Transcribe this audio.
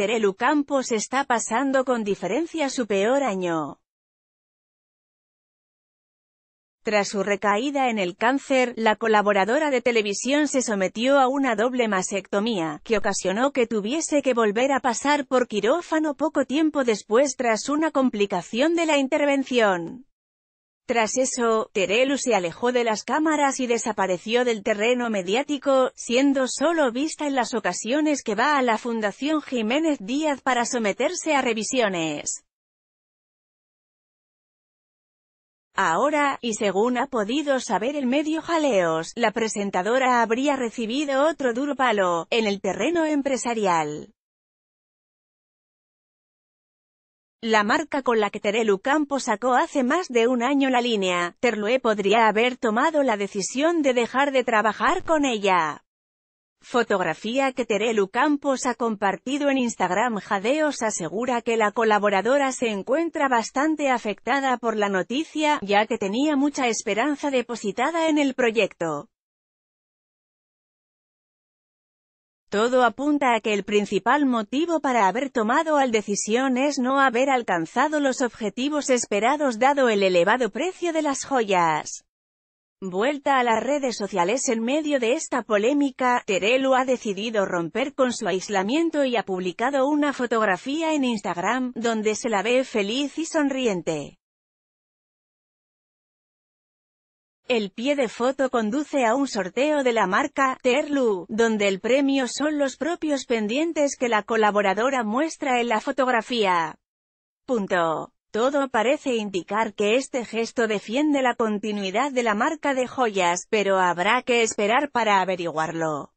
Terelu Campos está pasando con diferencia su peor año. Tras su recaída en el cáncer, la colaboradora de televisión se sometió a una doble masectomía, que ocasionó que tuviese que volver a pasar por quirófano poco tiempo después tras una complicación de la intervención. Tras eso, Terelu se alejó de las cámaras y desapareció del terreno mediático, siendo solo vista en las ocasiones que va a la Fundación Jiménez Díaz para someterse a revisiones. Ahora, y según ha podido saber el medio Jaleos, la presentadora habría recibido otro duro palo, en el terreno empresarial. La marca con la que Terelu Campos sacó hace más de un año la línea, Terlué podría haber tomado la decisión de dejar de trabajar con ella. Fotografía que Terelu Campos ha compartido en Instagram Jadeos asegura que la colaboradora se encuentra bastante afectada por la noticia, ya que tenía mucha esperanza depositada en el proyecto. Todo apunta a que el principal motivo para haber tomado al decisión es no haber alcanzado los objetivos esperados dado el elevado precio de las joyas. Vuelta a las redes sociales en medio de esta polémica, Terelu ha decidido romper con su aislamiento y ha publicado una fotografía en Instagram, donde se la ve feliz y sonriente. El pie de foto conduce a un sorteo de la marca Terlu, donde el premio son los propios pendientes que la colaboradora muestra en la fotografía. Punto. Todo parece indicar que este gesto defiende la continuidad de la marca de joyas, pero habrá que esperar para averiguarlo.